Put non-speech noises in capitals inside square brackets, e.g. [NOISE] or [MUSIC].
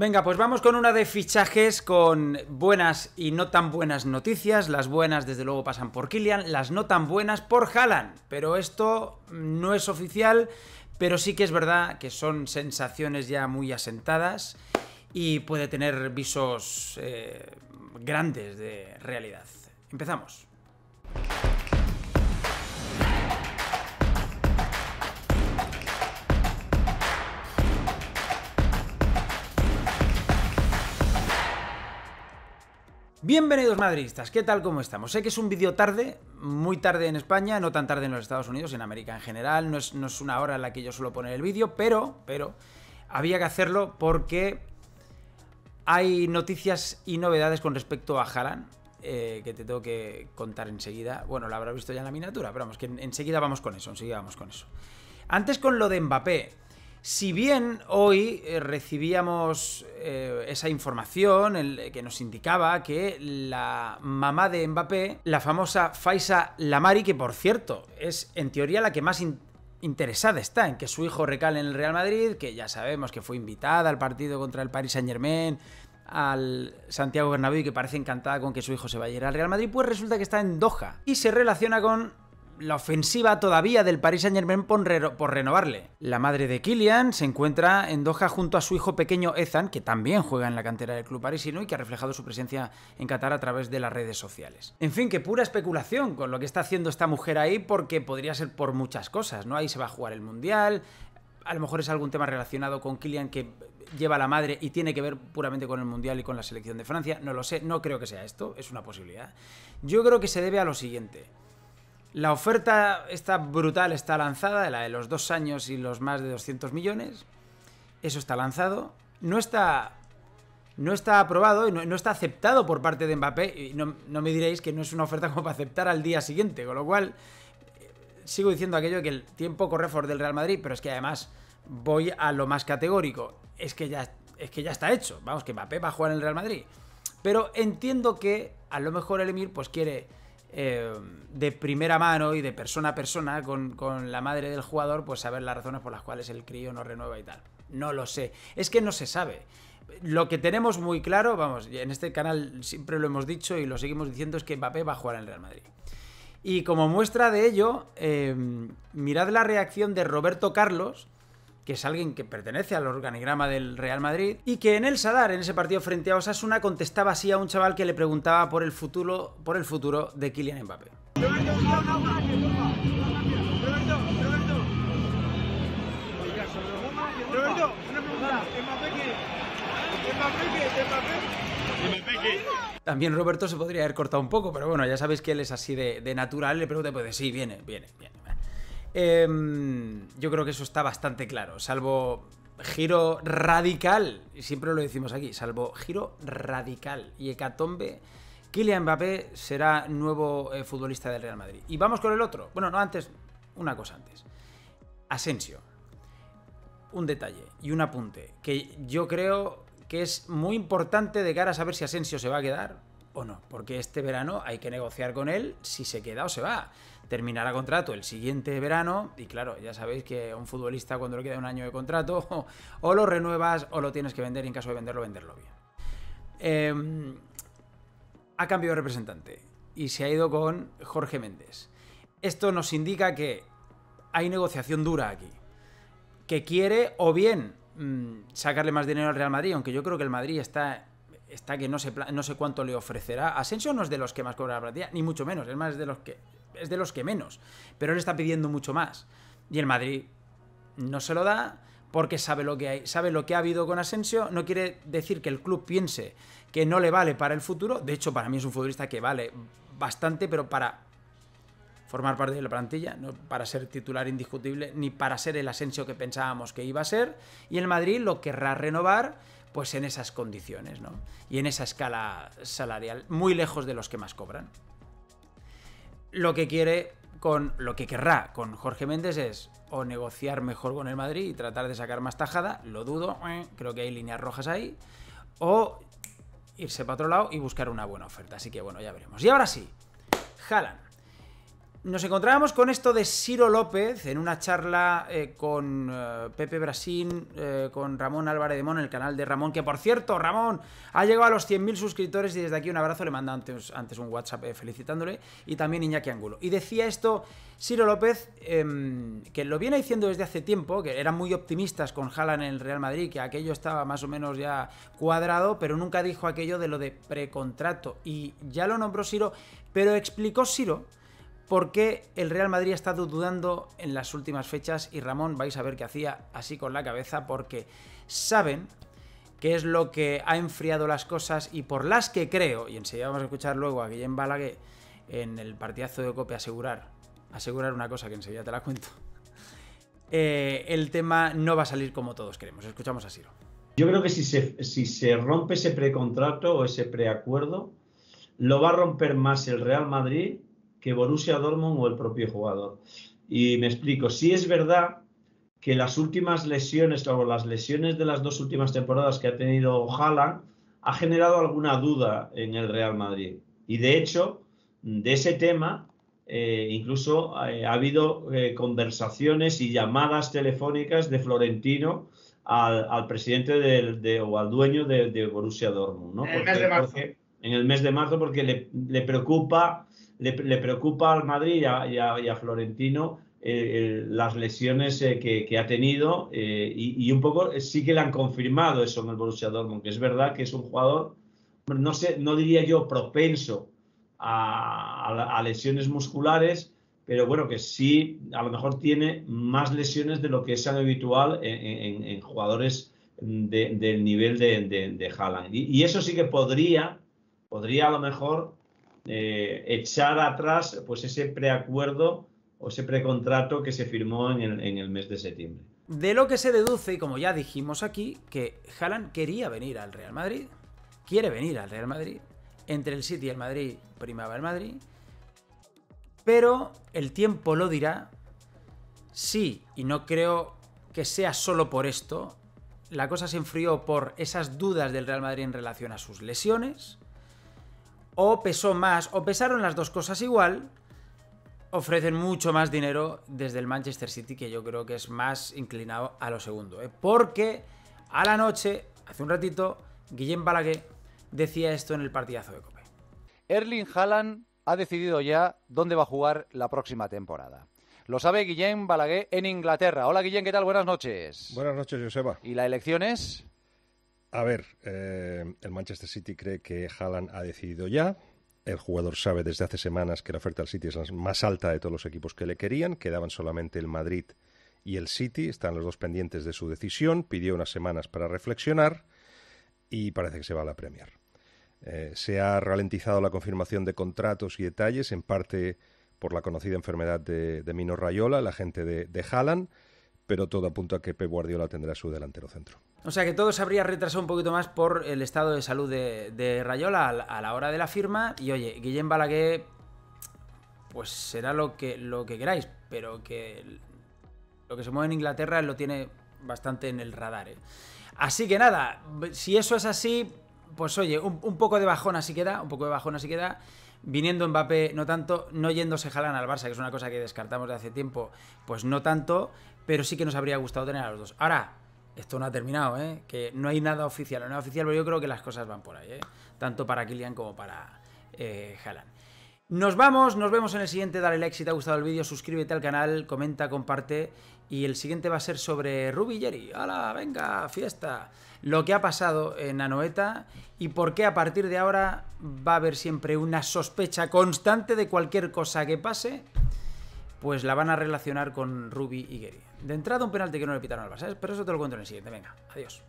Venga, pues vamos con una de fichajes con buenas y no tan buenas noticias. Las buenas, desde luego, pasan por Kylian, las no tan buenas por Haaland. Pero esto no es oficial, pero sí que es verdad que son sensaciones ya muy asentadas y puede tener visos eh, grandes de realidad. Empezamos. Bienvenidos madridistas, ¿qué tal? ¿Cómo estamos? Sé que es un vídeo tarde, muy tarde en España, no tan tarde en los Estados Unidos, en América en general, no es, una hora en la que yo suelo poner el vídeo, pero, pero, había que hacerlo porque hay noticias y novedades con respecto a Haaland, eh, que te tengo que contar enseguida. Bueno, lo habrá visto ya en la miniatura, pero vamos, que enseguida vamos con eso, enseguida vamos con eso. Antes con lo de Mbappé, si bien hoy eh, recibíamos eh, esa información que nos indicaba que la mamá de Mbappé, la famosa Faisa Lamari, que por cierto es en teoría la que más interesada está en que su hijo recale en el Real Madrid, que ya sabemos que fue invitada al partido contra el Paris Saint Germain, al Santiago Bernabéu y que parece encantada con que su hijo se vaya al Real Madrid, pues resulta que está en Doha y se relaciona con la ofensiva todavía del Paris Saint-Germain por, renovarle. La madre de Kylian se encuentra en Doha junto a su hijo pequeño Ethan, que también juega en la cantera del club parisino y que ha reflejado su presencia en Qatar a través de las redes sociales. En fin, que pura especulación con lo que está haciendo esta mujer ahí porque podría ser por muchas cosas, ¿no? Ahí se va a jugar el Mundial, a lo mejor es algún tema relacionado con Kylian que lleva la madre y tiene que ver puramente con el Mundial y con la selección de Francia. No lo sé, no creo que sea esto, es una posibilidad. Yo creo que se debe a lo siguiente. La oferta está brutal, está lanzada, la de los dos años y los más de 200 millones. Eso está lanzado. No está, no está aprobado y no, está aceptado por parte de Mbappé. Y no, me diréis que no es una oferta como para aceptar al día siguiente. Con lo cual, eh, sigo diciendo aquello que el tiempo corre for del Real Madrid, pero es que además voy a lo más categórico. Es que ya, es que ya está hecho. Vamos, que Mbappé va a jugar en el Real Madrid. Pero entiendo que a lo mejor el Emir pues quiere eh, de primera mano y de persona a persona con, la madre del jugador, pues saber las razones por las cuales el crío no renueva y tal. No lo sé. Es que no se sabe. Lo que tenemos muy claro, vamos, en este canal siempre lo hemos dicho y lo seguimos diciendo, es que Mbappé va a jugar en Real Madrid. Y como muestra de ello, eh, mirad la reacción de Roberto Carlos, que es alguien que pertenece al organigrama del Real Madrid, y que en el Sadar, en ese partido frente a Osasuna, contestaba así a un chaval que le preguntaba por el futuro, por el futuro de Kylian Mbappé. También Roberto se podría haber cortado un poco, pero bueno, ya sabéis que él es así de, natural. Le pregunta pues sí, viene, viene, viene. Em, yo creo que eso está bastante claro, salvo giro radical, y siempre lo decimos aquí, salvo giro radical y hecatombe, Kylian Mbappé será nuevo eh, futbolista del Real Madrid. Y vamos con el otro. Bueno, no antes, una cosa antes. Asensio. Un detalle y un apunte que yo creo que es muy importante de cara a saber si Asensio se va a quedar o no, porque este verano hay que negociar con él si se queda o se va. Terminará contrato el siguiente verano y claro, ya sabéis que a un futbolista cuando le queda un año de contrato [LAUGHS] o lo renuevas o lo tienes que vender y en caso de venderlo, venderlo bien. Em, ha cambiado de representante y se ha ido con Jorge Méndez. Esto nos indica que hay negociación dura aquí, que quiere o bien mm, sacarle más dinero al Real Madrid, aunque yo creo que el Madrid está está que no sé, no sé cuánto le ofrecerá. Asensio no es de los que más cobra la plantilla, ni mucho menos, es más de los que es de los que menos, pero él está pidiendo mucho más. Y el Madrid no se lo da porque sabe lo que hay, sabe lo que ha habido con Asensio, no quiere decir que el club piense que no le vale para el futuro, de hecho para mí es un futbolista que vale bastante, pero para formar parte de la plantilla, no para ser titular indiscutible, ni para ser el Asensio que pensábamos que iba a ser. Y el Madrid lo querrá renovar pues en esas condiciones, ¿no? Y en esa escala salarial, muy lejos de los que más cobran. Lo que quiere con lo que querrá con Jorge Méndez es o negociar mejor con el Madrid y tratar de sacar más tajada, lo dudo, eh, creo que hay líneas rojas ahí, o irse para otro lado y buscar una buena oferta. Así que bueno, ya veremos. Y ahora sí, Jalan nos encontrábamos con esto de Siro López en una charla eh, con eh, Pepe Brasín, eh, con Ramón Álvarez de Mon, en el canal de Ramón, que por cierto, Ramón ha llegado a los 100.000 suscriptores y desde aquí un abrazo, le manda antes, antes un WhatsApp felicitándole, y también Iñaki Angulo. Y decía esto Ciro López, em, que lo viene diciendo desde hace tiempo, que eran muy optimistas con Jala en el Real Madrid, que aquello estaba más o menos ya cuadrado, pero nunca dijo aquello de lo de precontrato. Y ya lo nombró Siro pero explicó Ciro por qué el Real Madrid ha estado dudando en las últimas fechas y Ramón vais a ver que hacía así con la cabeza porque saben que es lo que ha enfriado las cosas y por las que creo, y enseguida vamos a escuchar luego a Guillem Balague en el partidazo de Cope asegurar, asegurar una cosa que enseguida te la cuento, eh, el tema no va a salir como todos queremos. Escuchamos a Siro. Yo creo que si si se rompe ese precontrato o ese preacuerdo, lo va a romper más el Real Madrid que Borussia Dortmund o el propio jugador. Y me explico, si es verdad que las últimas lesiones, o las lesiones de las dos últimas temporadas que ha tenido Haaland, ha generado alguna duda en el Real Madrid. Y de hecho, de ese tema, eh, incluso eh, ha habido eh, conversaciones y llamadas telefónicas de Florentino al, presidente de, o al dueño de, de Borussia Dortmund. ¿no? En el mes de marzo. en el mes de marzo, porque le, le preocupa le, preocupa al Madrid y a, Florentino eh, las lesiones eh, que, ha tenido eh, y, un poco sí que le han confirmado eso en el Borussia Dortmund, que es verdad que es un jugador, no, sé, no diría yo propenso a, lesiones musculares, pero bueno, que sí, a lo mejor tiene más lesiones de lo que es habitual en, jugadores del nivel de, de, Haaland. Y, y, eso sí que podría, podría a lo mejor eh, echar atrás pues ese preacuerdo o ese precontrato que se firmó en el, mes de septiembre. De lo que se deduce, y como ya dijimos aquí, que Haaland quería venir al Real Madrid, quiere venir al Real Madrid, entre el City y el Madrid primaba el Madrid, pero el tiempo lo dirá, sí, y no creo que sea solo por esto, la cosa se enfrió por esas dudas del Real Madrid en relación a sus lesiones, o pesó más, o pesaron las dos cosas igual, ofrecen mucho más dinero desde el Manchester City, que yo creo que es más inclinado a lo segundo. ¿eh? Porque a la noche, hace un ratito, Guillem Balaguer decía esto en el partidazo de Cope. Erling Haaland ha decidido ya dónde va a jugar la próxima temporada. Lo sabe Guillem Balaguer en Inglaterra. Hola Guillem, ¿qué tal? Buenas noches. Buenas noches, Joseba. ¿Y la elección es? A ver, eh, el Manchester City cree que Haaland ha decidido ya. El jugador sabe desde hace semanas que la oferta al City es la más alta de todos los equipos que le querían. Quedaban solamente el Madrid y el City. Están los dos pendientes de su decisión. Pidió unas semanas para reflexionar y parece que se va a la Premier. Eh, se ha ralentizado la confirmación de contratos y detalles, en parte por la conocida enfermedad de, Mino Rayola, la gente de, de Haaland pero todo apunta a que Pep Guardiola tendrá su delantero centro. O sea que todo se habría retrasado un poquito más por el estado de salud de, Rayola a la hora de la firma. Y oye, Guillem Balaguer, pues será lo que, lo que queráis, pero que lo que se mueve en Inglaterra lo tiene bastante en el radar. ¿eh? Así que nada, si eso es así, pues oye, un, poco de bajón así queda, un poco de bajón así queda viniendo Mbappé no tanto, no yéndose Jalan al Barça, que es una cosa que descartamos de hace tiempo, pues no tanto, pero sí que nos habría gustado tener a los dos. Ahora, esto no ha terminado, ¿eh? que no hay nada oficial, no nada oficial, pero yo creo que las cosas van por ahí, ¿eh? tanto para Kilian como para Halan. Eh, nos vamos, nos vemos en el siguiente. Dale like si te ha gustado el vídeo, suscríbete al canal, comenta, comparte. Y el siguiente va a ser sobre Ruby Jerry. ¡Hala, venga, fiesta! Lo que ha pasado en Anoeta y por qué a partir de ahora va a haber siempre una sospecha constante de cualquier cosa que pase, pues la van a relacionar con Ruby y Gary. De entrada un penalti que no le pitaron al Barça, pero eso te lo cuento en el siguiente. Venga, adiós.